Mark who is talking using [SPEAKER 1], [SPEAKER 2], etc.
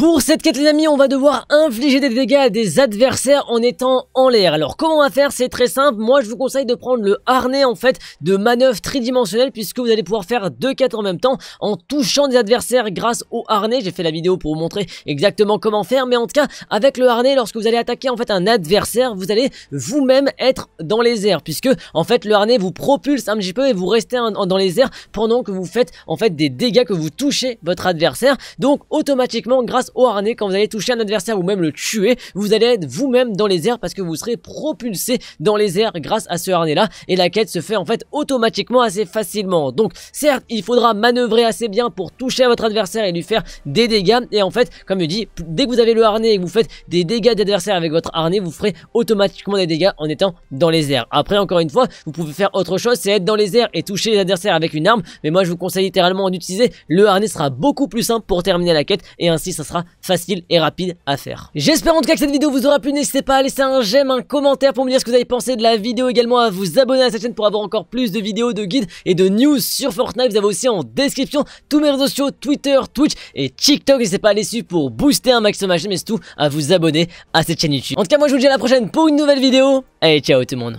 [SPEAKER 1] Pour cette quête les amis, on va devoir infliger des dégâts à des adversaires en étant en l'air. Alors comment on va faire C'est très simple, moi je vous conseille de prendre le harnais en fait de manœuvre tridimensionnelle puisque vous allez pouvoir faire deux quêtes en même temps en touchant des adversaires grâce au harnais. J'ai fait la vidéo pour vous montrer exactement comment faire mais en tout cas avec le harnais lorsque vous allez attaquer en fait un adversaire vous allez vous-même être dans les airs puisque en fait le harnais vous propulse un petit peu et vous restez dans les airs pendant que vous faites en fait des dégâts que vous touchez votre adversaire. Donc automatiquement grâce au harnais, quand vous allez toucher un adversaire ou même le tuer, vous allez être vous-même dans les airs parce que vous serez propulsé dans les airs grâce à ce harnais là et la quête se fait en fait automatiquement assez facilement. Donc certes, il faudra manœuvrer assez bien pour toucher votre adversaire et lui faire des dégâts et en fait, comme je dis, dès que vous avez le harnais et que vous faites des dégâts d'adversaire avec votre harnais, vous ferez automatiquement des dégâts en étant dans les airs. Après, encore une fois, vous pouvez faire autre chose, c'est être dans les airs et toucher les adversaires avec une arme, mais moi je vous conseille littéralement d'utiliser le harnais sera beaucoup plus simple pour terminer la quête et ainsi ça sera facile et rapide à faire. J'espère en tout cas que cette vidéo vous aura plu, n'hésitez pas à laisser un j'aime, un commentaire pour me dire ce que vous avez pensé de la vidéo, également à vous abonner à cette chaîne pour avoir encore plus de vidéos, de guides et de news sur Fortnite, vous avez aussi en description tous mes réseaux sociaux, Twitter, Twitch et TikTok, n'hésitez pas à les suivre pour booster un maximum ma chaîne, mais à vous abonner à cette chaîne YouTube. En tout cas, moi je vous dis à la prochaine pour une nouvelle vidéo, allez ciao tout le monde